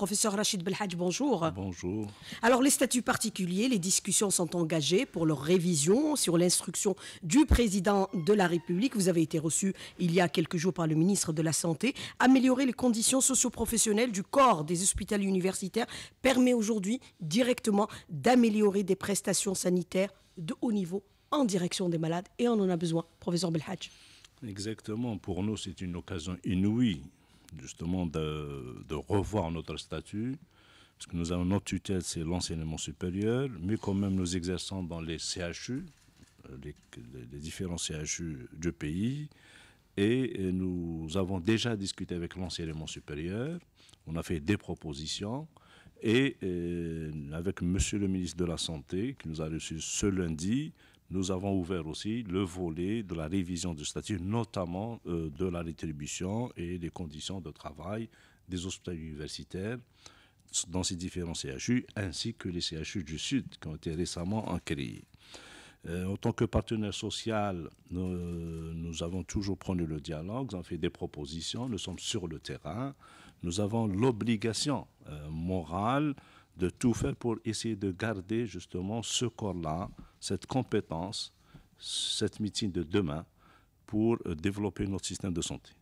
Professeur Rachid Belhadj, bonjour. Bonjour. Alors, les statuts particuliers, les discussions sont engagées pour leur révision sur l'instruction du président de la République. Vous avez été reçu il y a quelques jours par le ministre de la Santé. Améliorer les conditions socioprofessionnelles du corps des hôpitaux universitaires permet aujourd'hui directement d'améliorer des prestations sanitaires de haut niveau en direction des malades et on en a besoin, professeur Belhadj. Exactement, pour nous c'est une occasion inouïe justement de, revoir notre statut, parce que nous avons notre tutelle, c'est l'enseignement supérieur, mais quand même nous exerçons dans les CHU, euh, les, différents CHU du pays, et, nous avons déjà discuté avec l'enseignement supérieur, on a fait des propositions, et, avec Monsieur le ministre de la Santé, qui nous a reçus ce lundi, nous avons ouvert aussi le volet de la révision du statut, notamment euh, de la rétribution et des conditions de travail des hôpitaux universitaires dans ces différents CHU, ainsi que les CHU du Sud qui ont été récemment créés. Euh, en tant que partenaire social, nous, avons toujours prôné le dialogue, nous avons fait des propositions, nous sommes sur le terrain, nous avons l'obligation euh, morale de tout faire pour essayer de garder justement ce corps-là, cette compétence, cette médecine de demain pour euh, développer notre système de santé.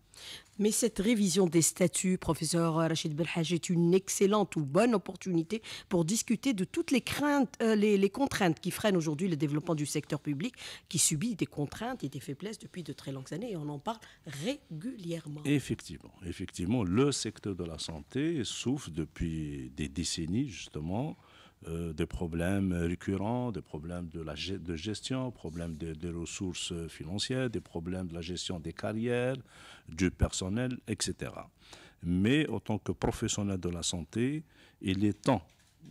Mais cette révision des statuts, professeur Rachid Belhaj, est une excellente ou bonne opportunité pour discuter de toutes les, craintes, euh, les, contraintes qui freinent aujourd'hui le développement du secteur public, qui subit des contraintes et des faiblesses depuis de très longues années, et on en parle régulièrement. Effectivement, effectivement, le secteur de la santé souffre depuis des décennies, justement, euh, des problèmes récurrents, des problèmes de, la des de gestion, problèmes des de ressources financières, des problèmes de la gestion des carrières, du personnel, etc. Mais en tant que professionnel de la santé, il est temps,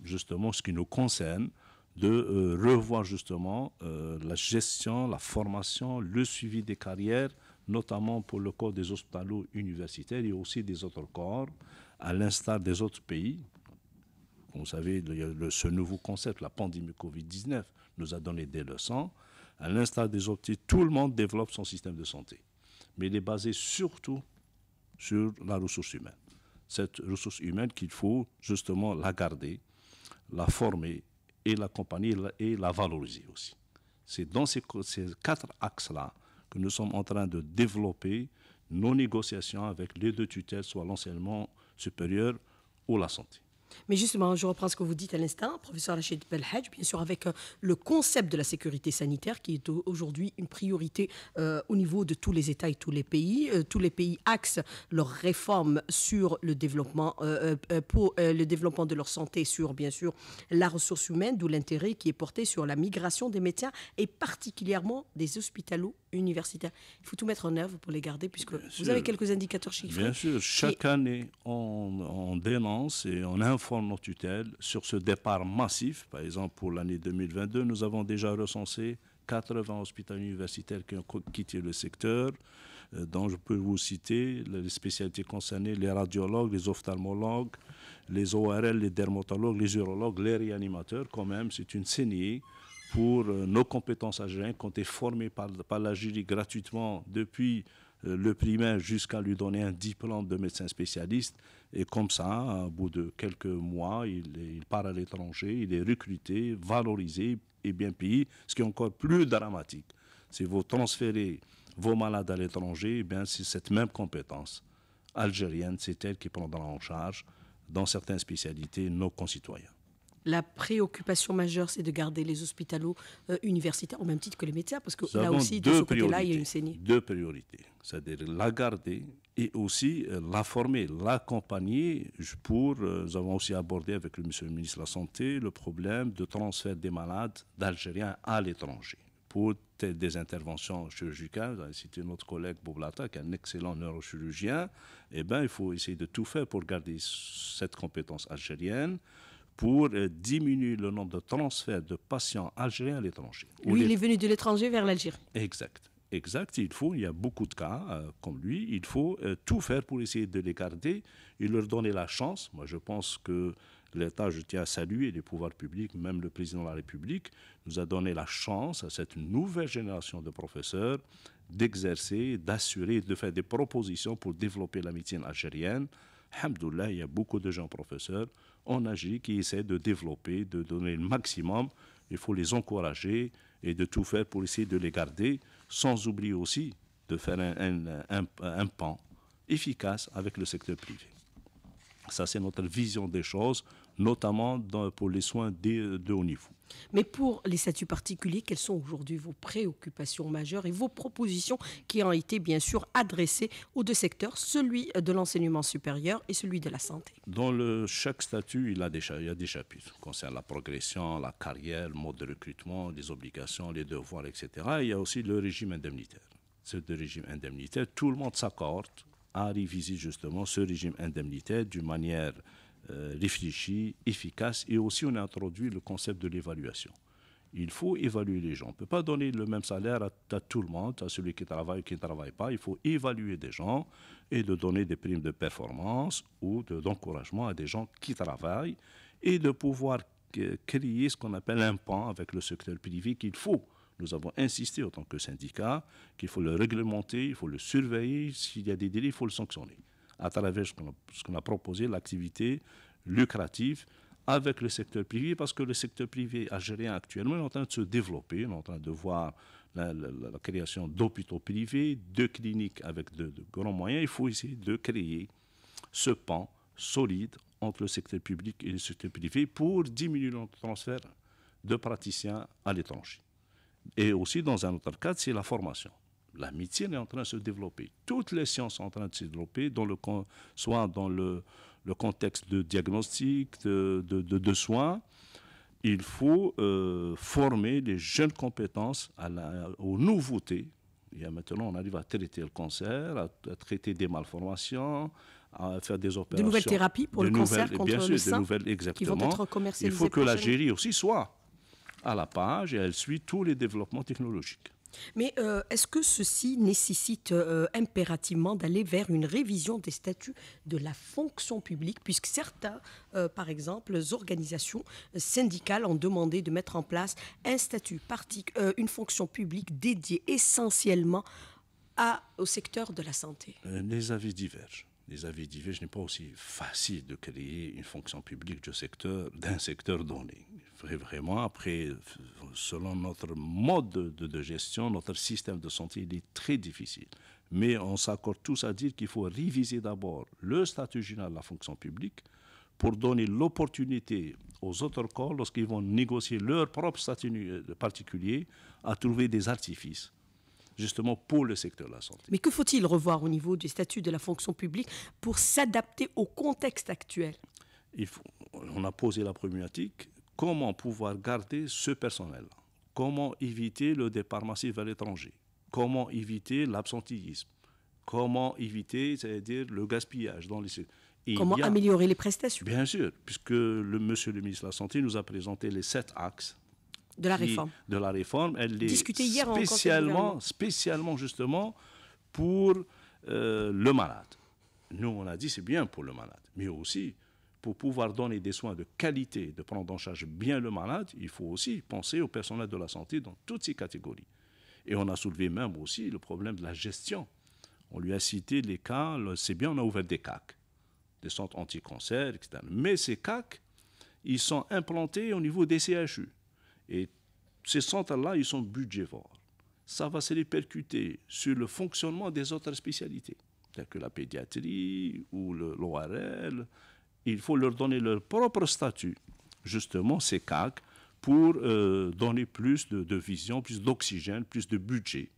justement, ce qui nous concerne, de euh, revoir justement euh, la gestion, la formation, le suivi des carrières, notamment pour le corps des hôpitaux universitaires et aussi des autres corps, à l'instar des autres pays, vous savez, ce nouveau concept, la pandémie Covid-19, nous a donné des leçons. À l'instar des optiques, tout le monde développe son système de santé. Mais il est basé surtout sur la ressource humaine. Cette ressource humaine qu'il faut justement la garder, la former et l'accompagner et la valoriser aussi. C'est dans ces quatre axes-là que nous sommes en train de développer nos négociations avec les deux tutelles, soit l'enseignement supérieur ou la santé. Mais justement, je reprends ce que vous dites à l'instant, professeur Rachid Belhaj, bien sûr, avec euh, le concept de la sécurité sanitaire qui est aujourd'hui une priorité euh, au niveau de tous les États et tous les pays. Euh, tous les pays axent leurs réformes sur le développement, pour le développement de leur santé, sur bien sûr la ressource humaine, d'où l'intérêt qui est porté sur la migration des médecins et particulièrement des hospitalo Universitaire, Il faut tout mettre en œuvre pour les garder, puisque vous avez quelques indicateurs chiffrés. Bien sûr, chaque année, on, dénonce et on informe nos tutelles sur ce départ massif. Par exemple, pour l'année 2022, nous avons déjà recensé 80 hôpitaux universitaires qui ont quitté le secteur, euh, dont je peux vous citer les spécialités concernées, les radiologues, les ophtalmologues, les ORL, les dermatologues, les urologues, les réanimateurs, quand même, c'est une saignée pour euh, nos compétences algériennes qui ont été formées par, par la jury gratuitement depuis euh, le primaire jusqu'à lui donner un diplôme de médecin spécialiste. Et comme ça, au bout de quelques mois, il, part à l'étranger, il est recruté, valorisé et bien payé, ce qui est encore plus dramatique. Si vous transférez vos malades à l'étranger, eh c'est cette même compétence algérienne, c'est elle qui prendra en charge dans certaines spécialités nos concitoyens la préoccupation majeure, c'est de garder les hospitalos euh, universitaires, au même titre que les médecins, parce que là aussi, de ce côté-là, il y a une saignée. Deux priorités, c'est-à-dire la garder et aussi euh, la former, l'accompagner pour... Euh, nous avons aussi abordé avec le monsieur le ministre de la Santé le problème de transfert des malades d'Algériens à l'étranger pour des interventions chirurgicales. cité notre collègue Boblata, qui est un excellent neurochirurgien. Eh ben, il faut essayer de tout faire pour garder cette compétence algérienne pour euh, diminuer le nombre de transferts de patients algériens à l'étranger. Oui, il est venu de l'étranger vers l'Algérie. Exact. Exact, il faut, il y a beaucoup de cas euh, comme lui, il faut euh, tout faire pour essayer de les garder et leur donner la chance. Moi, je pense que l'État, je tiens à saluer les pouvoirs publics, même le président de la République, nous a donné la chance à cette nouvelle génération de professeurs d'exercer, d'assurer, de faire des propositions pour développer la médecine algérienne Alhamdoulilah, il y a beaucoup de gens professeurs en Algérie qui essaient de développer, de donner le maximum. Il faut les encourager et de tout faire pour essayer de les garder, sans oublier aussi de faire un, un, un pan efficace avec le secteur privé. Ça, c'est notre vision des choses notamment pour les soins de, haut niveau. Mais pour les statuts particuliers, quelles sont aujourd'hui vos préoccupations majeures et vos propositions qui ont été bien sûr adressées aux deux secteurs, celui de l'enseignement supérieur et celui de la santé Dans le, chaque statut, il, a il y a des chapitres concernant la progression, la carrière, le mode de recrutement, les obligations, les devoirs, etc. il y a aussi le régime indemnitaire. Ce régime indemnitaire, tout le monde s'accorde à réviser justement ce régime indemnitaire d'une manière euh, réfléchi, efficace, et aussi on a introduit le concept de l'évaluation. Il faut évaluer les gens. On ne peut pas donner le même salaire à, tout le monde, à celui qui travaille ou qui ne travaille pas. Il faut évaluer des gens et de donner des primes de performance ou d'encouragement à des gens qui travaillent et de pouvoir créer ce qu'on appelle un pan avec le secteur privé qu'il faut. Nous avons insisté en tant que syndicat qu'il faut le réglementer, il faut le surveiller, s'il y a des délais, il faut le sanctionner à travers ce qu'on a, proposé, l'activité lucrative avec le secteur privé, parce que le secteur privé algérien actuellement est en train de se développer, on est en train de voir la, création d'hôpitaux privés, de cliniques avec de, de, grands moyens. Il faut essayer de créer ce pan solide entre le secteur public et le secteur privé pour diminuer le transfert de praticiens à l'étranger. Et aussi, dans un autre cadre, c'est la formation. La médecine est en train de se développer. Toutes les sciences sont en train de se développer, dans le, soit dans le, contexte de diagnostic, de, soins. Il faut euh, former les jeunes compétences aux nouveautés. Et maintenant, on arrive à traiter le cancer, à, traiter des malformations, à faire des opérations. De nouvelles thérapies pour le cancer contre bien sûr, le nouvelles, exactement. Il faut que l'Algérie aussi soit à la page et elle suit tous les développements technologiques. Mais euh, est-ce que ceci nécessite euh, impérativement d'aller vers une révision des statuts de la fonction publique, puisque certains, euh, par exemple, organisations syndicales ont demandé de mettre en place un statut, une fonction publique dédiée essentiellement au secteur de la santé Les avis divergent. Les avis Je n'est pas aussi facile de créer une fonction publique d'un secteur, secteur donné. Vraiment, après, selon notre mode de, de, gestion, notre système de santé, il est très difficile. Mais on s'accorde tous à dire qu'il faut réviser d'abord le statut général de la fonction publique pour donner l'opportunité aux autres corps, lorsqu'ils vont négocier leur propre statut particulier, à trouver des artifices justement pour le secteur de la santé. Mais que faut-il revoir au niveau du statut de la fonction publique pour s'adapter au contexte actuel Il On a posé la problématique, comment pouvoir garder ce personnel Comment éviter le départ massif à l'étranger Comment éviter l'absentéisme Comment éviter, c'est-à-dire le gaspillage dans les et Comment améliorer les prestations Bien sûr, puisque le monsieur le ministre de la Santé nous a présenté les sept axes de la réforme. De la réforme, elle est Discutée hier spécialement, spécialement justement pour euh, le malade. Nous, on a dit c'est bien pour le malade, mais aussi pour pouvoir donner des soins de qualité, de prendre en charge bien le malade, il faut aussi penser au personnel de la santé dans toutes ces catégories. Et on a soulevé même aussi le problème de la gestion. On lui a cité les cas, c'est bien, on a ouvert des CAC, des centres anti-cancer, etc. Mais ces CAC, ils sont implantés au niveau des CHU. Et ces centres-là, ils sont budgévores. Ça va se répercuter sur le fonctionnement des autres spécialités, telles que la pédiatrie ou l'ORL. Il faut leur donner leur propre statut, justement, ces CAC, pour euh, donner plus de, vision, plus d'oxygène, plus de budget.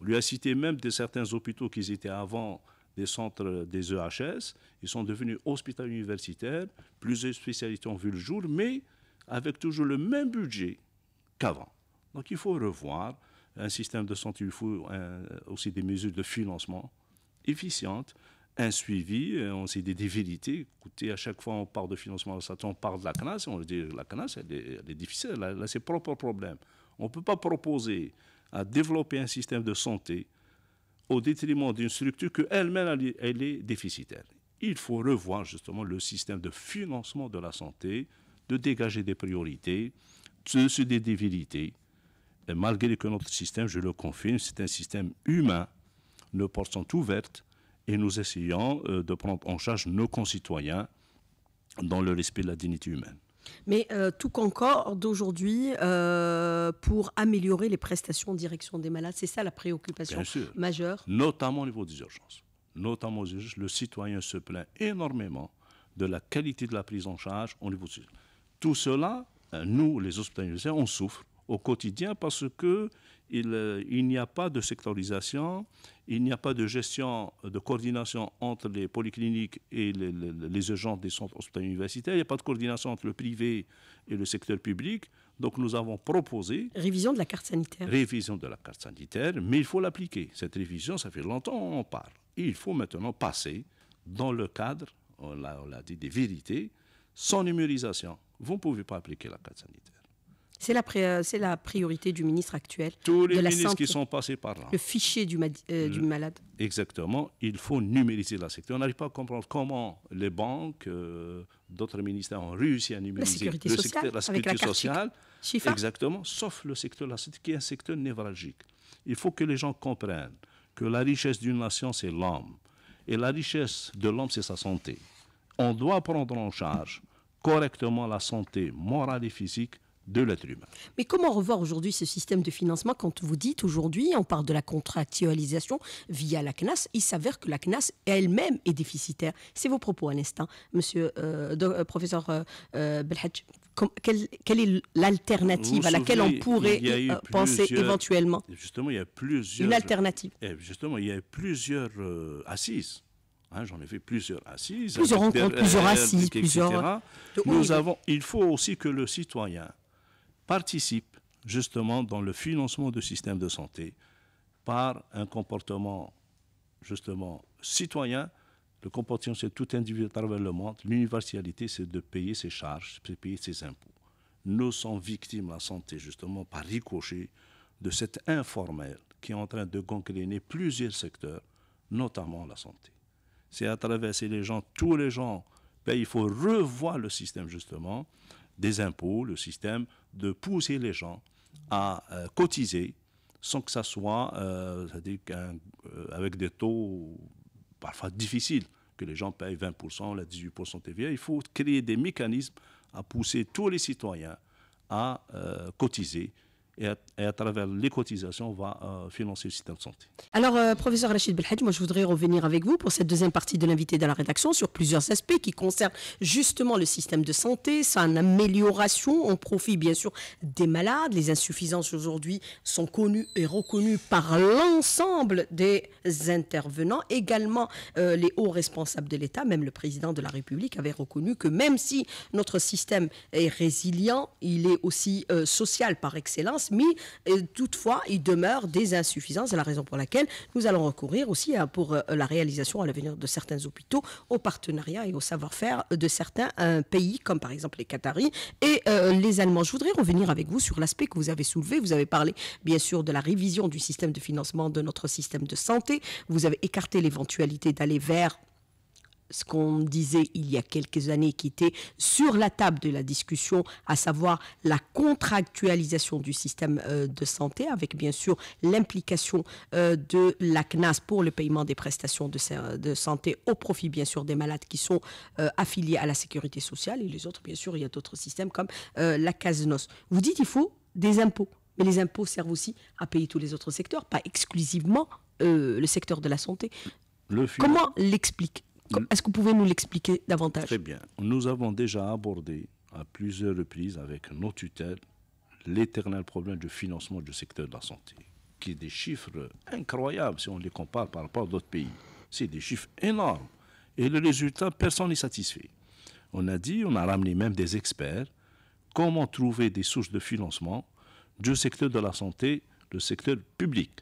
On lui a cité même de certains hôpitaux qui étaient avant des centres des EHS. Ils sont devenus hôpitaux universitaires. Plusieurs spécialités ont vu le jour, mais avec toujours le même budget qu'avant. Donc il faut revoir un système de santé, il faut euh, aussi des mesures de financement efficientes, un suivi, on euh, sait des vérités, Écoutez, à chaque fois on parle de financement, on parle de la CNAS, on dit la CNAS, elle est, difficile, elle a ses propres problèmes. On ne peut pas proposer à développer un système de santé au détriment d'une structure qu'elle-même, elle est déficitaire. Il faut revoir justement le système de financement de la santé, de dégager des priorités, sont des débilités. malgré que notre système, je le confirme, c'est un système humain, nos portes sont ouvertes et nous essayons euh, de prendre en charge nos concitoyens dans le respect de la dignité humaine. Mais euh, tout concorde aujourd'hui euh, pour améliorer les prestations en direction des malades. C'est ça la préoccupation majeure. Notamment au niveau des urgences. Notamment aux urgences, le citoyen se plaint énormément de la qualité de la prise en charge au niveau des urgences. Tout cela euh, nous, les universitaires, on souffre au quotidien parce que il, euh, il n'y a pas de sectorisation, il n'y a pas de gestion, de coordination entre les polycliniques et les, les, agents des centres hospitaliers universitaires, il n'y a pas de coordination entre le privé et le secteur public. Donc nous avons proposé... Révision de la carte sanitaire. Révision de la carte sanitaire, mais il faut l'appliquer. Cette révision, ça fait longtemps qu'on parle. il faut maintenant passer dans le cadre, on l'a dit, des vérités, sans numérisation vous ne pouvez pas appliquer la carte sanitaire. C'est la, euh, la priorité du ministre actuel. Tous les ministres qui sont passés par là. Le fichier du, euh, du, malade. Exactement. Il faut numériser la sécurité. On n'arrive pas à comprendre comment les banques, euh, d'autres ministères ont réussi à numériser le sociale. Secteur, la sécurité sociale exactement. Sauf le secteur de la qui est un secteur névralgique. Il faut que les gens comprennent que la richesse d'une nation, c'est l'homme. Et la richesse de l'homme, c'est sa santé. On doit prendre en charge correctement la santé morale et physique de l'être humain. Mais comment revoir aujourd'hui ce système de financement quand vous dites aujourd'hui, on parle de la contractualisation via la CNAS, il s'avère que la CNAS elle-même est déficitaire. C'est vos propos un hein, instant, monsieur, euh, euh professeur euh, euh, Belhadj. Quelle, est l'alternative à laquelle on pourrait penser éventuellement Justement, il y a plusieurs. Une alternative. Eh, justement, il y a plusieurs assises Hein, j'en ai fait plusieurs assises. Plusieurs rencontres, plusieurs assises, plusieurs. Nous avons, il faut aussi que le citoyen participe justement dans le financement du système de santé par un comportement justement citoyen. Le comportement, c'est tout individu à travers le monde. L'universalité, c'est de payer ses charges, de payer ses impôts. Nous sommes victimes, la santé, justement, par ricochet de cette informelle qui est en train de gangréner plusieurs secteurs, notamment la santé c'est à traverser les gens, tous les gens. Ben, il faut revoir le système justement des impôts, le système de pousser les gens à euh, cotiser sans que ça soit euh, euh, avec des taux parfois difficiles, que les gens payent 20%, la 18% TVA. Il faut créer des mécanismes à pousser tous les citoyens à cotiser et à, travers les cotisations, va euh, financer le système de santé. Alors, euh, professeur Rachid Belhadj, moi je voudrais revenir avec vous pour cette deuxième partie de l'invité de la rédaction sur plusieurs aspects qui concernent justement le système de santé, sa amélioration, on profite bien sûr des malades, les insuffisances aujourd'hui sont connues et reconnues par l'ensemble des intervenants, également euh, les hauts responsables de l'État, même le président de la République avait reconnu que même si notre système est résilient, il est aussi social par excellence, mais toutefois, il demeure des insuffisances. C'est la raison pour laquelle nous allons recourir aussi pour euh, la réalisation à l'avenir de certains hôpitaux au partenariat et au savoir-faire de certains euh, pays, comme par exemple les Qataris et euh, les Allemands. Je voudrais revenir avec vous sur l'aspect que vous avez soulevé. Vous avez parlé, bien sûr, de la révision du système de financement de notre système de santé. Vous avez écarté l'éventualité d'aller vers ce qu'on disait il y a quelques années qui était sur la table de la discussion, à savoir la contractualisation du système euh, de santé, avec bien sûr l'implication euh, de la CNAS pour le paiement des prestations de, santé au profit bien sûr des malades qui sont euh, affiliés à la sécurité sociale et les autres, bien sûr, il y a d'autres systèmes comme la CASNOS. Vous dites il faut des impôts, mais les impôts servent aussi à payer tous les autres secteurs, pas exclusivement le secteur de la santé. Le Comment l'explique est-ce que vous pouvez nous l'expliquer davantage Très bien. Nous avons déjà abordé à plusieurs reprises avec nos tutelles l'éternel problème du financement du secteur de la santé, qui est des chiffres incroyables si on les compare par rapport à d'autres pays. C'est des chiffres énormes. Et le résultat, personne n'est satisfait. On a dit, on a ramené même des experts, comment trouver des sources de financement du secteur de la santé, le secteur public.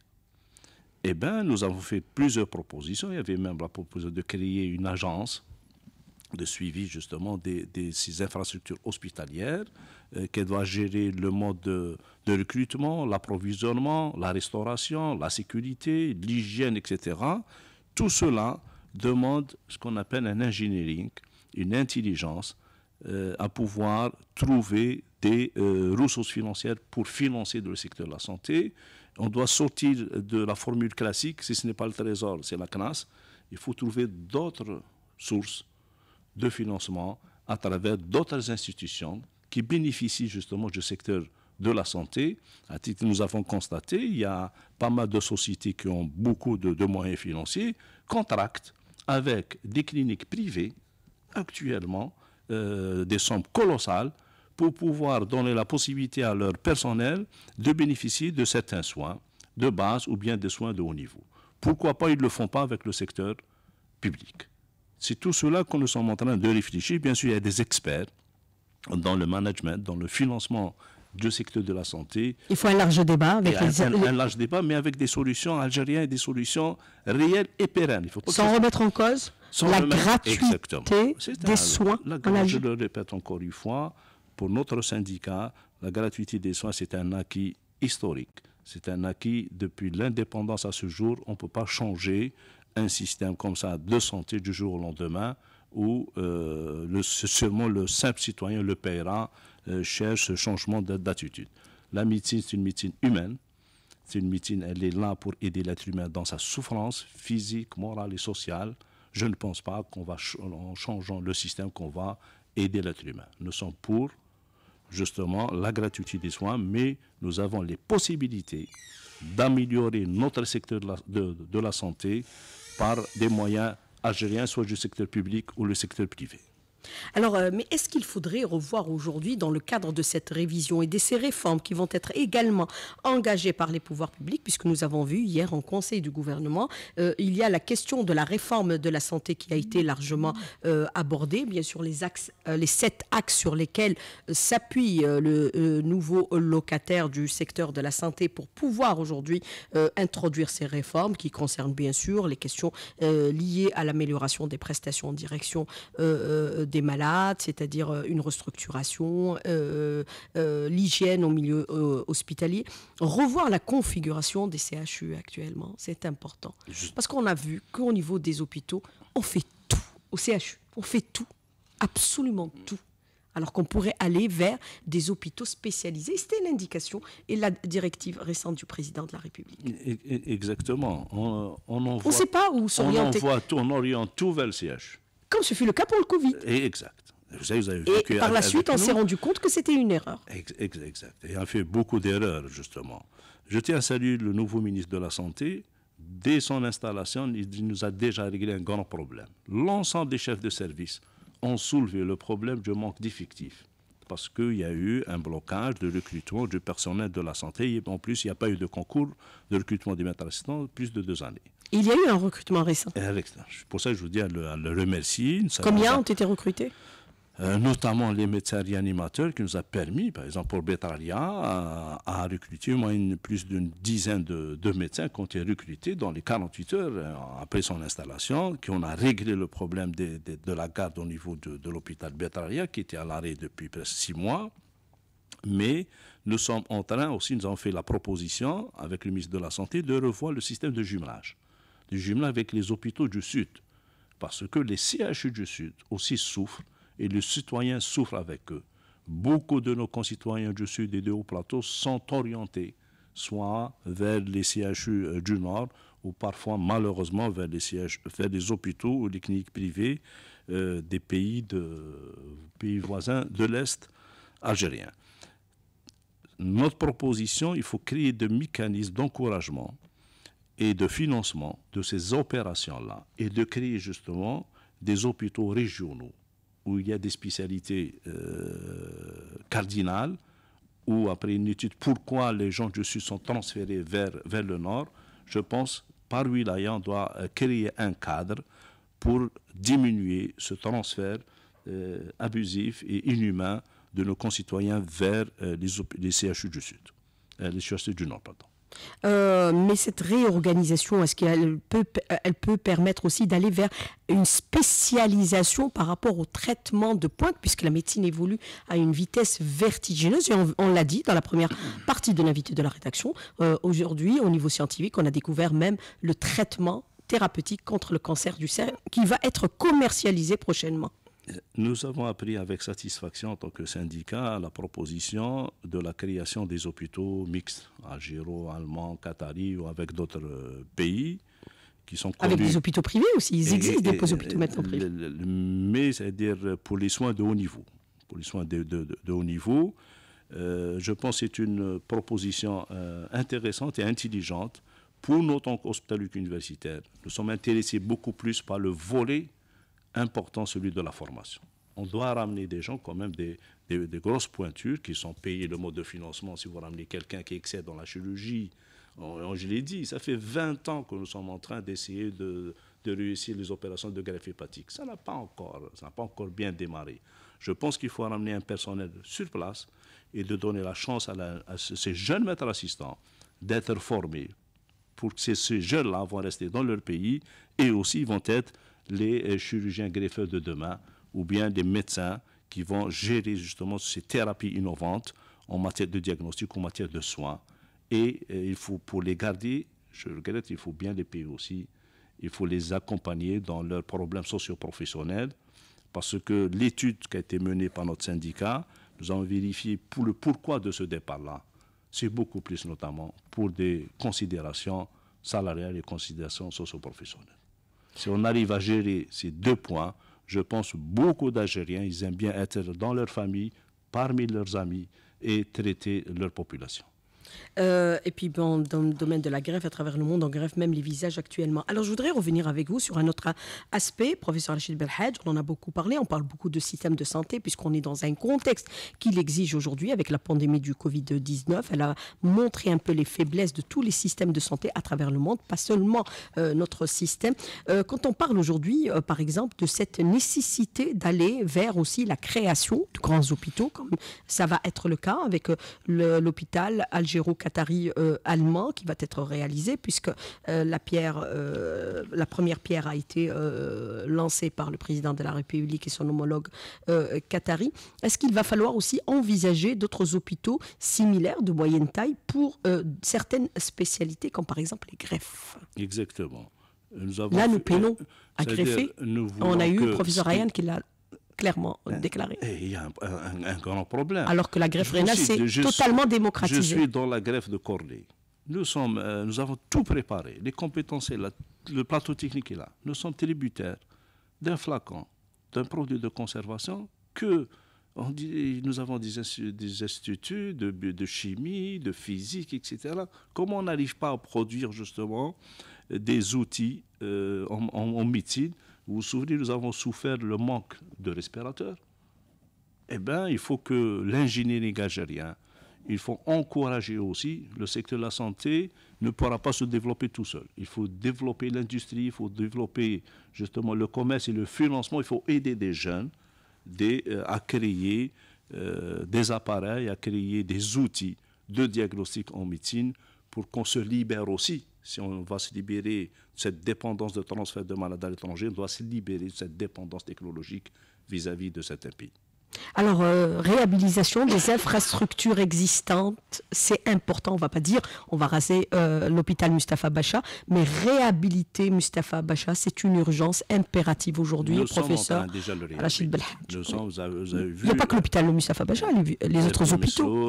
Eh bien, nous avons fait plusieurs propositions. Il y avait même la proposition de créer une agence de suivi justement des, ces infrastructures hospitalières euh, qui qu'elle doit gérer le mode de, recrutement, l'approvisionnement, la restauration, la sécurité, l'hygiène, etc. Tout cela demande ce qu'on appelle un engineering, une intelligence euh, à pouvoir trouver des euh, ressources financières pour financer le secteur de la santé on doit sortir de la formule classique, si ce n'est pas le trésor, c'est la classe. Il faut trouver d'autres sources de financement à travers d'autres institutions qui bénéficient justement du secteur de la santé. À titre, nous avons constaté, il y a pas mal de sociétés qui ont beaucoup de, moyens financiers, contractent avec des cliniques privées actuellement euh, des sommes colossales pour pouvoir donner la possibilité à leur personnel de bénéficier de certains soins de base ou bien des soins de haut niveau. Pourquoi pas ils ne le font pas avec le secteur public C'est tout cela qu'on nous sommes en train de réfléchir. Bien sûr, il y a des experts dans le management, dans le financement du secteur de la santé. Il faut un large débat avec les... un, large débat, mais avec des solutions algériennes et des solutions réelles et pérennes. Il Sans remettre en cause la gratuité des soins. je le répète encore une fois, pour notre syndicat, la gratuité des soins, c'est un acquis historique. C'est un acquis depuis l'indépendance à ce jour. On ne peut pas changer un système comme ça de santé du jour au lendemain où euh, le, seulement le simple citoyen, le paiera, euh, cherche ce changement d'attitude. La médecine, c'est une médecine humaine. C'est une médecine, elle est là pour aider l'être humain dans sa souffrance physique, morale et sociale. Je ne pense pas qu'on va, en changeant le système, qu'on va aider l'être humain. Nous sommes pour justement la gratuité des soins, mais nous avons les possibilités d'améliorer notre secteur de la, santé par des moyens algériens, soit du secteur public ou le secteur privé. Alors, euh, mais est-ce qu'il faudrait revoir aujourd'hui, dans le cadre de cette révision et de ces réformes qui vont être également engagées par les pouvoirs publics, puisque nous avons vu hier en Conseil du gouvernement, euh, il y a la question de la réforme de la santé qui a été largement euh, abordée, bien sûr les, sept axes sur lesquels s'appuie le nouveau locataire du secteur de la santé pour pouvoir aujourd'hui introduire ces réformes qui concernent bien sûr les questions liées à l'amélioration des prestations en direction de des malades, c'est-à-dire euh, une restructuration, euh, euh, l'hygiène au milieu hospitalier. Revoir la configuration des CHU actuellement, c'est important. Parce qu'on a vu qu'au niveau des hôpitaux, on fait tout au CHU. On fait tout, absolument tout alors qu'on pourrait aller vers des hôpitaux spécialisés. C'était l'indication et la directive récente du président de la République. E, e, exactement. On, on, ne sait pas où s'orienter. On envoie tout, on oriente tout vers le CHU. Comme ce fut le cas pour le Covid. Et exact. Vous savez, vous avez et par la suite, on s'est rendu compte que c'était une erreur. Exact, Et on a fait beaucoup d'erreurs, justement. Je tiens à saluer le nouveau ministre de la Santé. Dès son installation, il nous a déjà réglé un grand problème. L'ensemble des chefs de service ont soulevé le problème du manque d'effectifs parce qu'il y a eu un blocage de recrutement du personnel de la santé. Et en plus, il n'y a pas eu de concours de recrutement des maîtres assistants plus de deux années. Il y a eu un recrutement récent. Pour ça, je vous dis à le, remercier. Combien ont été recrutés euh, notamment les médecins réanimateurs qui nous a permis, par exemple pour Betaria, à, recruter moins plus d'une dizaine de, médecins qui ont été recrutés dans les 48 heures euh, après son installation, qui on a réglé le problème de la garde au niveau de, l'hôpital Betaria, qui était à l'arrêt depuis presque six mois. Mais nous sommes en train aussi, nous avons fait la proposition avec le ministre de la Santé de revoir le système de jumelage du jumeler avec les hôpitaux du Sud, parce que les CHU du Sud aussi souffrent et les citoyens souffrent avec eux. Beaucoup de nos concitoyens du Sud et des hauts plateaux sont orientés soit vers les CHU euh, du Nord ou parfois malheureusement vers les, hôpitaux ou les cliniques privées euh, des pays, pays voisins de l'Est algérien. Notre proposition, il faut créer des mécanismes d'encouragement et de financement de ces opérations-là et de créer justement des hôpitaux régionaux où il y a des spécialités euh, cardinales, où après une étude pourquoi les gens du Sud sont transférés vers, vers le Nord, je pense par wilaya on doit euh, créer un cadre pour diminuer ce transfert euh, abusif et inhumain de nos concitoyens vers les, les, CHU du Sud, les CHU du Nord, pardon. Euh, mais cette réorganisation, est-ce qu'elle peut, elle peut permettre aussi d'aller vers une spécialisation par rapport au traitement de pointe, puisque la médecine évolue à une vitesse vertigineuse. Et on, l'a dit dans la première partie de l'invité de la rédaction, euh, aujourd'hui, au niveau scientifique, on a découvert même le traitement thérapeutique contre le cancer du sein qui va être commercialisé prochainement nous avons appris avec satisfaction en tant que syndicat la proposition de la création des hôpitaux mixtes, algéro, allemands, qatari ou avec d'autres euh, pays qui sont Avec des hôpitaux privés aussi, ils existent des hôpitaux maintenant privés. Mais c'est-à-dire pour les soins de haut niveau. Pour les soins de, haut niveau, euh, je pense que c'est une proposition euh, intéressante et intelligente pour nos tant universitaire. Nous sommes intéressés beaucoup plus par le volet important, celui de la formation. On doit ramener des gens quand même des, grosses pointures qui sont payés le mode de financement. Si vous ramenez quelqu'un qui excelle dans la chirurgie, on, je l'ai dit, ça fait 20 ans que nous sommes en train d'essayer de, réussir les opérations de greffe hépatique. Ça n'a pas encore, pas encore bien démarré. Je pense qu'il faut ramener un personnel sur place et de donner la chance à, ces jeunes maîtres assistants d'être formés pour que ces, jeunes-là vont rester dans leur pays et aussi vont être les euh, chirurgiens greffeurs de demain ou bien des médecins qui vont gérer justement ces thérapies innovantes en matière de diagnostic, en matière de soins. Et euh, il faut, pour les garder, je regrette, il faut bien les payer aussi. Il faut les accompagner dans leurs problèmes socioprofessionnels parce que l'étude qui a été menée par notre syndicat, nous avons vérifié pour le pourquoi de ce départ-là. C'est beaucoup plus notamment pour des considérations salariales et considérations socio si on arrive à gérer ces deux points, je pense beaucoup d'Algériens, ils aiment bien être dans leur famille, parmi leurs amis et traiter leur population. Euh, et puis bon, dans le domaine de la greffe, à travers le monde, on greffe même les visages actuellement. Alors je voudrais revenir avec vous sur un autre aspect, professeur Rachid Belhadj, on en a beaucoup parlé, on parle beaucoup de système de santé puisqu'on est dans un contexte qui l'exige aujourd'hui avec la pandémie du Covid-19. Elle a montré un peu les faiblesses de tous les systèmes de santé à travers le monde, pas seulement euh, notre système. Euh, quand on parle aujourd'hui, par exemple, de cette nécessité d'aller vers aussi la création de grands hôpitaux, comme ça va être le cas avec l'hôpital algérien qatari euh, allemand qui va être réalisé puisque euh, la, pierre, euh, la première pierre a été lancée par le président de la République et son homologue qatari. Est-ce qu'il va falloir aussi envisager d'autres hôpitaux similaires de moyenne taille pour certaines spécialités comme par exemple les greffes Exactement. Là, nous peinons à greffer. on a eu le professeur Ryan qui l'a clairement euh, déclaré. il y a un, grand problème. Alors que la greffe rénale, c'est totalement démocratique Je suis dans la greffe de Corley. Nous, sommes, euh, nous avons tout préparé. Les compétences, le plateau technique est là. Nous sommes tributaires d'un flacon, d'un produit de conservation que on dit, nous avons des, instituts de, chimie, de physique, etc. Comment on n'arrive pas à produire justement euh, des outils en, en, en médecine vous vous souvenez, nous avons souffert le manque de respirateurs. Eh bien, il faut que l'ingénierie rien. il faut encourager aussi le secteur de la santé ne pourra pas se développer tout seul. Il faut développer l'industrie, il faut développer justement le commerce et le financement, il faut aider des jeunes euh, à créer euh, des appareils, à créer des outils de diagnostic en médecine pour qu'on se libère aussi si on va se libérer de cette dépendance de transfert de malades à l'étranger, on doit se libérer de cette dépendance technologique vis-à-vis de cet pays. Alors, euh, réhabilitation des infrastructures existantes, c'est important. On ne va pas dire, on va raser euh, l'hôpital Mustapha Bacha, mais réhabiliter Mustapha Bacha, c'est une urgence impérative aujourd'hui, professeur. Rachid Il n'y a pas que l'hôpital Mustapha Bacha, les, autres hôpitaux.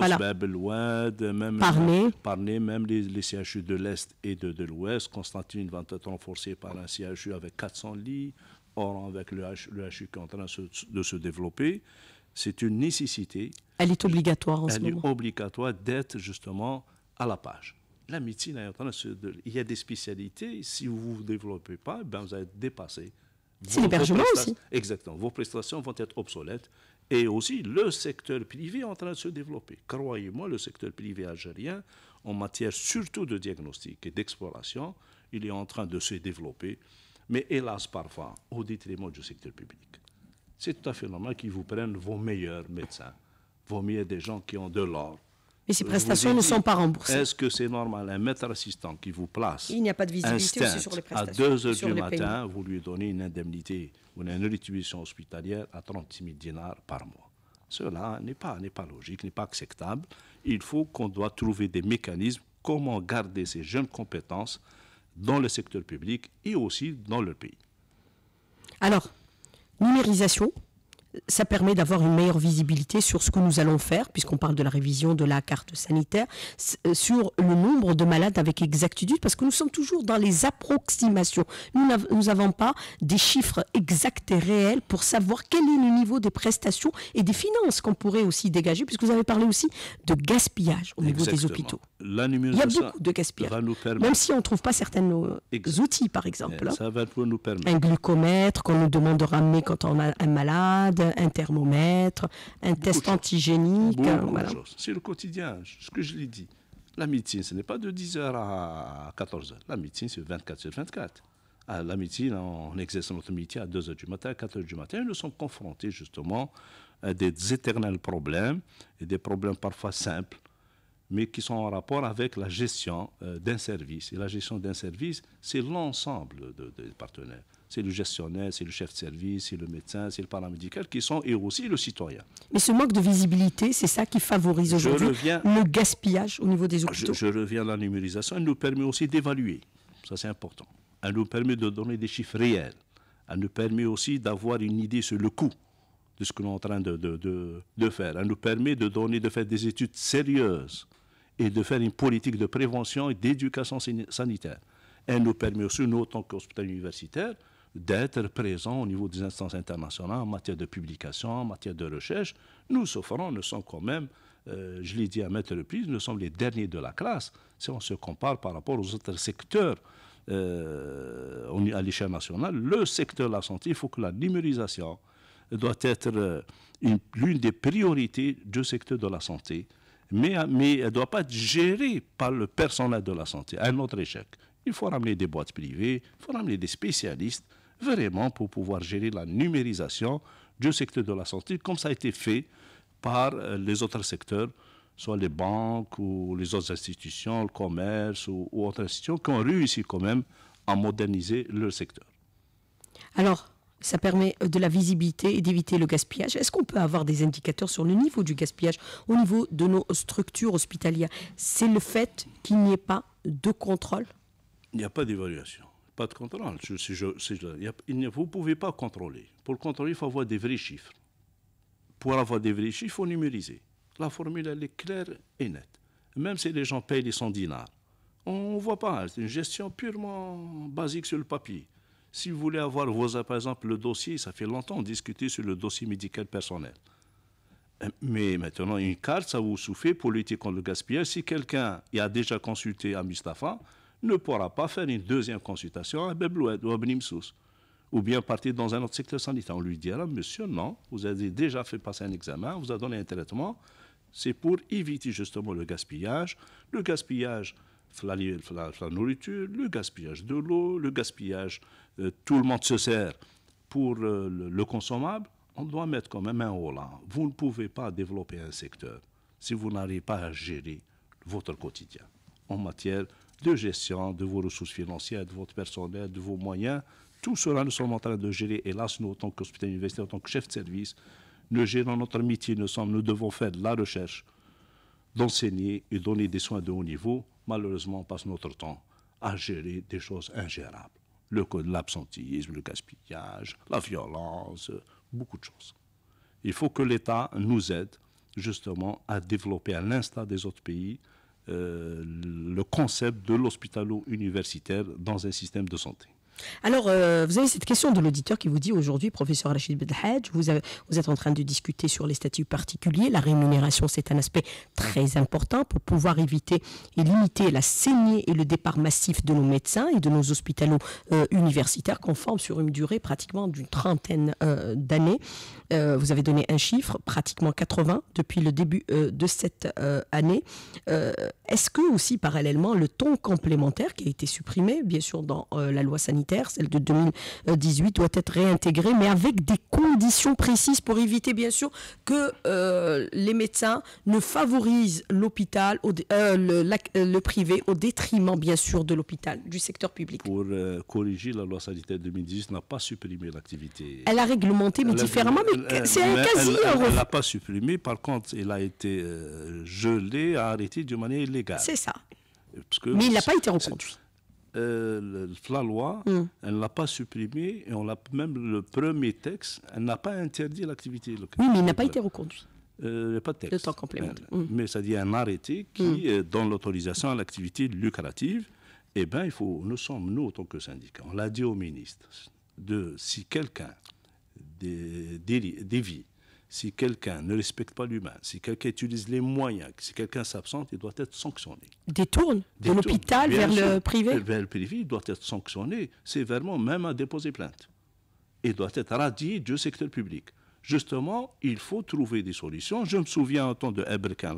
même, les, CHU de l'Est et de, l'Ouest. Constantine va être renforcée par un CHU avec 400 lits. Or, avec le, H, le HU qui est en train de se développer, c'est une nécessité. Elle est obligatoire en ce moment. Elle est obligatoire d'être justement à la page. La médecine est en train de se. Il y a des spécialités. Si vous ne vous développez pas, ben vous être dépassé. C'est l'hébergement aussi. Exactement. Vos prestations vont être obsolètes. Et aussi, le secteur privé est en train de se développer. Croyez-moi, le secteur privé algérien, en matière surtout de diagnostic et d'exploration, il est en train de se développer mais hélas parfois au détriment du secteur public. C'est tout à fait normal qu'ils vous prennent vos meilleurs médecins, vos meilleurs des gens qui ont de l'or. Et ces prestations ne sont pas remboursées. Est-ce que c'est normal un maître assistant qui vous place Il n'y a pas de visibilité aussi sur À 2 heures du matin, vous lui donnez une indemnité ou une rétribution hospitalière à 36 000 dinars par mois. Cela n'est pas, pas logique, n'est pas acceptable. Il faut qu'on doit trouver des mécanismes comment garder ces jeunes compétences dans le secteur public et aussi dans le pays. Alors, numérisation, ça permet d'avoir une meilleure visibilité sur ce que nous allons faire, puisqu'on parle de la révision de la carte sanitaire, euh, sur le nombre de malades avec exactitude, parce que nous sommes toujours dans les approximations. Nous n'avons pas des chiffres exacts et réels pour savoir quel est le niveau des prestations et des finances qu'on pourrait aussi dégager, puisque vous avez parlé aussi de gaspillage au niveau des hôpitaux. Il y a beaucoup de gaspillage, même si on ne trouve pas certains euh, outils, par exemple. Eh, un glucomètre qu'on nous demande de ramener quand on a un malade un thermomètre, un test antigénique. C'est le quotidien, ce que je lui dis. La médecine, ce n'est pas de 10h à 14h. La médecine, c'est 24 sur 24. Ah, la médecine, on exerce notre métier à 2h du matin, à 4h du matin. Nous sommes confrontés justement à des éternels problèmes, et des problèmes parfois simples, mais qui sont en rapport avec la gestion euh, d'un service. Et la gestion d'un service, c'est l'ensemble des partenaires c'est le gestionnaire, c'est le chef de service, c'est le médecin, c'est le paramédical qui sont, et aussi le citoyen. Mais ce manque de visibilité, c'est ça qui favorise aujourd'hui le gaspillage au niveau des hôpitaux. Je, reviens à la numérisation, elle nous permet aussi d'évaluer, ça c'est important. Elle nous permet de donner des chiffres réels. Elle nous permet aussi d'avoir une idée sur le coût de ce que l'on est en train de, faire. Elle nous permet de donner, de faire des études sérieuses et de faire une politique de prévention et d'éducation sanitaire. Elle nous permet aussi, nous, en tant qu'hôpital universitaire, d'être présent au niveau des instances internationales en matière de publication, en matière de recherche. Nous, forum, nous sommes quand même, euh, je l'ai dit à maintes reprises, nous sommes les derniers de la classe si on se compare par rapport aux autres secteurs. Euh, à l'échelle nationale, le secteur de la santé, il faut que la numérisation doit être euh, l'une des priorités du secteur de la santé, mais, mais elle ne doit pas être gérée par le personnel de la santé, un autre échec. Il faut ramener des boîtes privées, il faut ramener des spécialistes, vraiment pour pouvoir gérer la numérisation du secteur de la santé, comme ça a été fait par euh, les autres secteurs, soit les banques ou les autres institutions, le commerce ou, autres institutions, qui ont réussi quand même à moderniser leur secteur. Alors, ça permet euh, de la visibilité et d'éviter le gaspillage. Est-ce qu'on peut avoir des indicateurs sur le niveau du gaspillage au niveau de nos structures hospitalières C'est le fait qu'il n'y ait pas de contrôle Il n'y a pas d'évaluation. Pas de contrôle. vous ne pouvez pas contrôler. Pour le contrôler, il faut avoir des vrais chiffres. Pour avoir des vrais chiffres, il faut numériser. La formule, elle est claire et nette. Même si les gens payent les 100 dinars, on ne voit pas. C'est une gestion purement basique sur le papier. Si vous voulez avoir, vos, par exemple, le dossier, ça fait longtemps, discuter discutait sur le dossier médical personnel. Euh, mais maintenant, une carte, ça vous suffit pour lutter contre le gaspillage. Si quelqu'un a déjà consulté à Mustafa, ne pourra pas faire une deuxième consultation à Bebloued ou à Benimsous, ou bien partir dans un autre secteur sanitaire. On lui dira, monsieur, non, vous avez déjà fait passer un examen, vous avez donné un traitement, c'est pour éviter justement le gaspillage, le gaspillage la, la, nourriture, le gaspillage de l'eau, le gaspillage, euh, tout le monde se sert pour euh, le, le, consommable, on doit mettre quand même un haut là. Vous ne pouvez pas développer un secteur si vous n'arrivez pas à gérer votre quotidien en matière de gestion de vos ressources financières, de votre personnel, de vos moyens. Tout cela, nous sommes en train de gérer, hélas, nous, en tant qu'hôpital universitaire, en tant que chef de service, nous gérons notre métier, nous, sommes, nous devons faire de la recherche, d'enseigner et donner des soins de haut niveau. Malheureusement, on passe notre temps à gérer des choses ingérables. Le code le gaspillage, la violence, beaucoup de choses. Il faut que l'État nous aide justement à développer, à l'instar des autres pays, euh, le concept de l'hospitalo-universitaire dans un système de santé. Alors, euh, vous avez cette question de l'auditeur qui vous dit aujourd'hui, professeur Rachid Bedhaj, vous, vous êtes en train de discuter sur les statuts particuliers. La rémunération, c'est un aspect très important pour pouvoir éviter et limiter la saignée et le départ massif de nos médecins et de nos hôpitaux euh, universitaires qu'on sur une durée pratiquement d'une trentaine euh, d'années. vous avez donné un chiffre, pratiquement 80 depuis le début de cette année. Est-ce que aussi parallèlement, le ton complémentaire qui a été supprimé, bien sûr, dans la loi sanitaire, celle de 2018, doit être réintégrée, mais avec des conditions précises pour éviter, bien sûr, que euh, les médecins ne favorisent l'hôpital, euh, euh, le, privé, au détriment, bien sûr, de l'hôpital, du secteur public. Pour corriger la loi sanitaire 2018, n'a pas supprimé l'activité. Elle a réglementé, mais différemment, mais c'est un quasi... Elle n'a pas supprimé, par contre, elle a été gelée, arrêtée de manière illégale. C'est ça. mais il n'a pas été rencontré. Euh, la loi, hmm. elle ne l'a pas supprimée, et on l'a même le premier texte, elle n'a pas interdit l'activité lucrative. Oui, mais il n'a pas été reconduit. Euh, n'y a pas de texte. Hmm. Mais c'est-à-dire un arrêté qui hmm. donne l'autorisation à l'activité lucrative. Eh bien, il faut, nous sommes, nous, en tant que syndicats. on l'a dit au ministre, de si quelqu'un dévie si quelqu'un ne respecte pas l'humain, si quelqu'un utilise les moyens, si quelqu'un s'absente, il doit être sanctionné. Détourne de l'hôpital vers le privé Vers le privé, il doit être sanctionné sévèrement, même à déposer plainte. Il doit être radié du secteur public. Justement, il faut trouver des solutions. Je me souviens en temps de Eberkan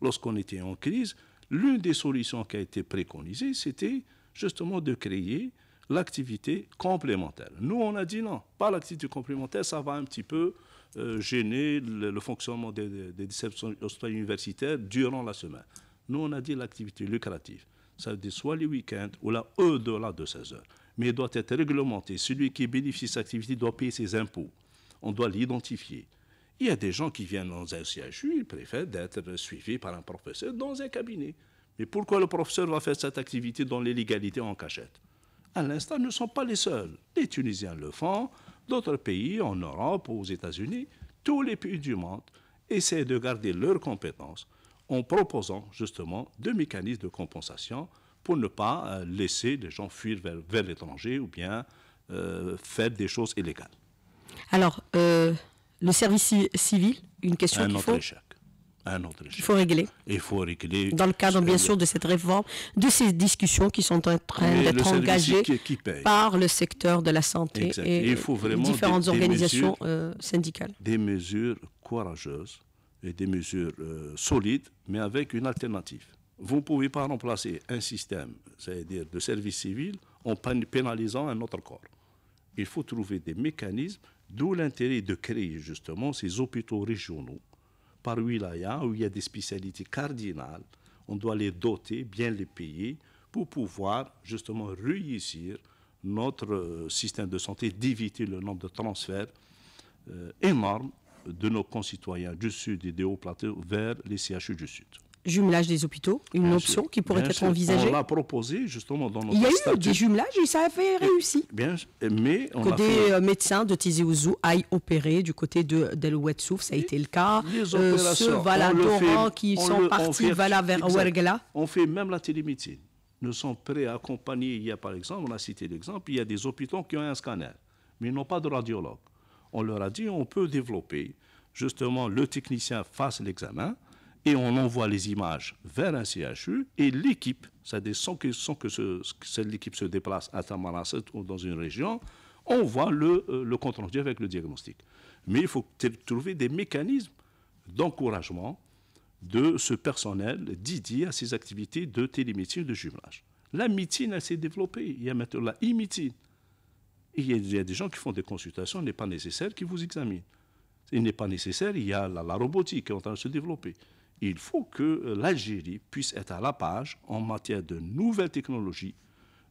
lorsqu'on était en crise, l'une des solutions qui a été préconisée, c'était justement de créer l'activité complémentaire. Nous, on a dit non, pas l'activité complémentaire, ça va un petit peu euh, gêner le, fonctionnement des, des, des universitaires durant la semaine. Nous, on a dit l'activité lucrative. Ça veut dire soit les week-ends ou là au-delà de 16 heures. Mais il doit être réglementé. Celui qui bénéficie de cette activité doit payer ses impôts. On doit l'identifier. Il y a des gens qui viennent dans un CHU, ils préfèrent d'être suivis par un professeur dans un cabinet. Mais pourquoi le professeur va faire cette activité dans l'illégalité en cachette À l'instant, nous ne sont pas les seuls. Les Tunisiens le font, D'autres pays, en Europe ou aux États-Unis, tous les pays du monde essaient de garder leurs compétences en proposant justement des mécanismes de compensation pour ne pas euh, laisser les gens fuir vers, l'étranger ou bien euh, faire des choses illégales. Alors, euh, le service civil, une question qu'il faut... Il faut régler. Il faut régler. Dans le cadre, bien euh, sûr, de cette réforme, de ces discussions qui sont en train d'être engagées par le secteur de la santé et, il différentes organisations euh, syndicales. Des mesures courageuses et des mesures euh, solides, mais avec une alternative. Vous ne pouvez pas remplacer un système, c'est-à-dire de service civil, en pénalisant un autre corps. Il faut trouver des mécanismes, d'où l'intérêt de créer justement ces hôpitaux régionaux par wilaya, où il y a des spécialités cardinales, on doit les doter, bien les payer, pour pouvoir justement réussir notre euh, système de santé, d'éviter le nombre de transferts euh, énormes de nos concitoyens du Sud et des hauts plateaux vers les CHU du Sud jumelage des hôpitaux, une option qui pourrait être envisagée On l'a proposé justement dans notre Il y a eu des jumelages et ça fait réussi. Bien, mais on que euh, des médecins de Tizi Ouzou aillent opérer du côté de d'El ça a été le cas. Euh, ceux qui sont partis vers On fait même la télémédecine. Nous sommes prêts à accompagner. Il y a par exemple, on a cité l'exemple, il y a des hôpitaux qui ont un scanner, mais ils n'ont pas de radiologue. On leur a dit on peut développer justement le technicien fasse l'examen et on envoie les images vers un CHU et l'équipe, c'est-à-dire sans que, l'équipe se déplace à Tamaracet ou dans une région, on voit le, euh, compte rendu avec le diagnostic. Mais il faut trouver des mécanismes d'encouragement de ce personnel dédié à ces activités de télémédecine de jumelage. La médecine, elle s'est développée. Il y a maintenant la e Il, y a des gens qui font des consultations, il n'est pas nécessaire qu'ils vous examinent. Il n'est pas nécessaire, il y a la, la robotique qui est en train de se développer il faut que euh, l'Algérie puisse être à la page en matière de nouvelles technologies,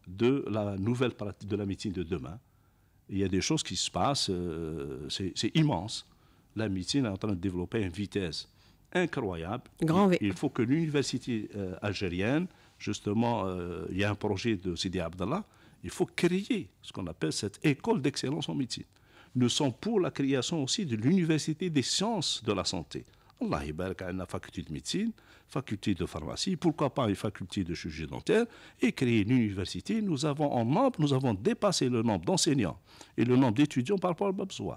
de la nouvelle pratique de la médecine de demain. Il y a des choses qui se passent, euh, c'est immense. La médecine est en train de développer une vitesse incroyable. Grand il, il, faut que l'université euh, algérienne, justement, il y a un projet de Sidi Abdallah, il faut créer ce qu'on appelle cette école d'excellence en médecine. Nous sommes pour la création aussi de l'université des sciences de la santé. La y a faculté de médecine, faculté de pharmacie, pourquoi pas une faculté de chirurgie dentaire, et créer une université. Nous avons en nombre, nous avons dépassé le nombre d'enseignants et le nombre d'étudiants par rapport au besoin.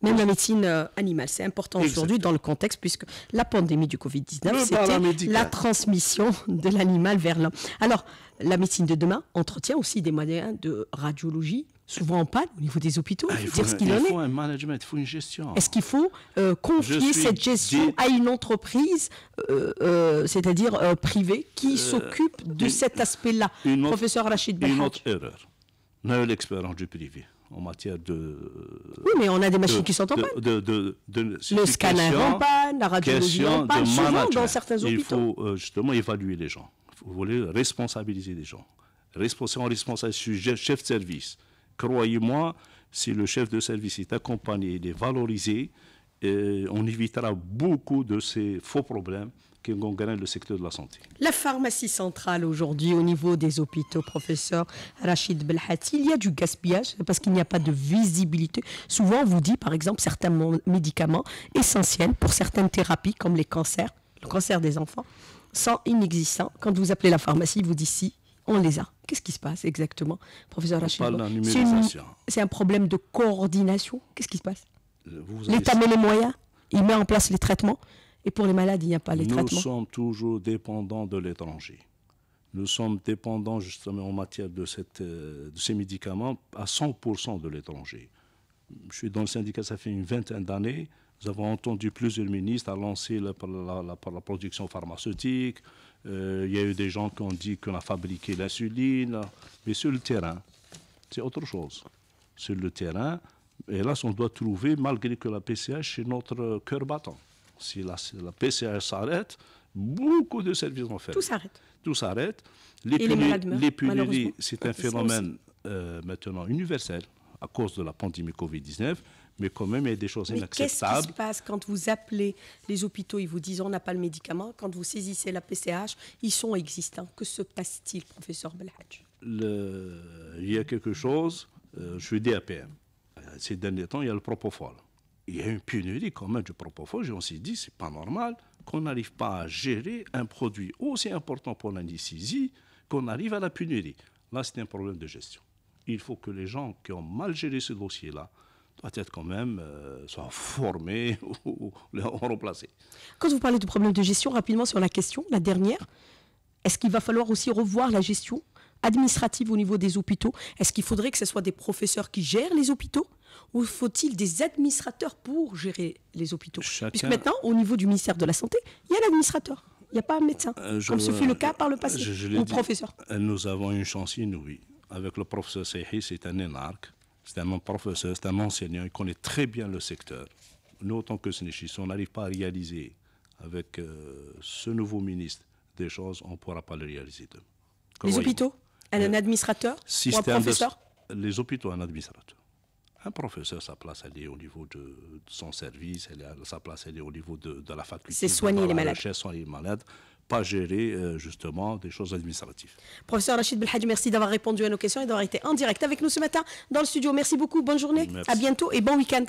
Même la médecine euh, animale, c'est important aujourd'hui dans le contexte, puisque la pandémie du Covid-19, c'était la transmission de l'animal vers l'homme. Alors, la médecine de demain entretient aussi des moyens de radiologie, souvent en panne au niveau des hôpitaux. Ah, il faut, dire ce qu'il en est. Il faut un management, il faut une gestion. Est-ce qu'il faut euh, confier cette gestion à une entreprise, euh, euh, c'est-à-dire privée, qui s'occupe de cet aspect-là Professeur Rachid Bahak. Une autre erreur. On l'expérience du privé en matière de... Oui, mais on a des machines qui sont en panne. le scanner en panne, la radiologie en panne, souvent dans certains hôpitaux. Il faut justement évaluer les gens. Vous voulez responsabiliser les gens. Responsable, responsable, chef de service Croyez-moi, si le chef de service est accompagné, il est valorisé, euh, on évitera beaucoup de ces faux problèmes qui gangrènent le secteur de la santé. La pharmacie centrale aujourd'hui au niveau des hôpitaux, professeur Rachid Belhati, il y a du gaspillage parce qu'il n'y a pas de visibilité. Souvent, on vous dit, par exemple, certains médicaments essentiels pour certaines thérapies comme les cancers, le cancer des enfants, sont inexistants. Quand vous appelez la pharmacie, vous dites si, on les a. Qu'est-ce qui se passe exactement, professeur Rachid C'est un problème de coordination. Qu'est-ce qui se passe euh, L'État met les moyens, il met en place les traitements, et pour les malades, il n'y a pas les traitements. Nous sommes toujours dépendants de l'étranger. Nous sommes dépendants justement en matière de, euh, ces médicaments à 100% de l'étranger. Je suis dans le syndicat, ça fait une vingtaine d'années. Nous avons entendu plusieurs ministres à lancer la production pharmaceutique, euh, il y a eu des gens qui ont dit qu'on a fabriqué l'insuline, mais sur le terrain, c'est autre chose. Sur le terrain, hélas, on doit trouver, malgré que la PCH, est notre cœur battant. Si la, PCH s'arrête, beaucoup de services vont faire. Tout s'arrête. Tout s'arrête. Les pénuries, c'est un phénomène euh, maintenant universel à cause de la pandémie Covid-19 mais quand même, il y a des choses mais inacceptables. Qu'est-ce qui se passe quand vous appelez les hôpitaux, ils vous disent on n'a pas le médicament Quand vous saisissez la PCH, ils sont existants. Que se passe-t-il, professeur Belhadj le... Il y a quelque chose, euh, je suis DAPM. Euh, ces derniers temps, il y a le propofol. Il y a une pénurie quand même du propofol, et on s'est dit, c'est pas normal qu'on n'arrive pas à gérer un produit aussi important pour l'indicisie qu'on arrive à la pénurie. Là, c'est un problème de gestion. Il faut que les gens qui ont mal géré ce dossier-là, peut être quand même euh, soit formé ou, ou, remplacé. Quand vous parlez de problème de gestion, rapidement sur la question, la dernière, est-ce qu'il va falloir aussi revoir la gestion administrative au niveau des hôpitaux Est-ce qu'il faudrait que ce soit des professeurs qui gèrent les hôpitaux ou faut-il des administrateurs pour gérer les hôpitaux Puisque maintenant, au niveau du ministère de la Santé, il y a l'administrateur. Il n'y a pas un médecin, euh, comme ce fut le cas par le passé, ou professeur. Euh, nous avons une chance oui. Avec le professeur Sehi, c'est un énarque c'est un professeur, c'est un enseignant, il connaît très bien le secteur. Nous, en tant que si on n'arrive pas à réaliser avec euh, ce nouveau ministre des choses, on ne pourra pas le réaliser Les hôpitaux un, euh, administrateur ou un professeur Les hôpitaux, un administrateur. Un professeur, sa place, elle est au niveau de, son service, sa place, elle est au niveau de, la faculté. C'est Soigner les malades pas gérer euh, justement des choses administratives. Professeur Rachid Belhadj, merci d'avoir répondu à nos questions et d'avoir été en direct avec nous ce matin dans le studio. Merci beaucoup, bonne journée, à bientôt et bon week-end.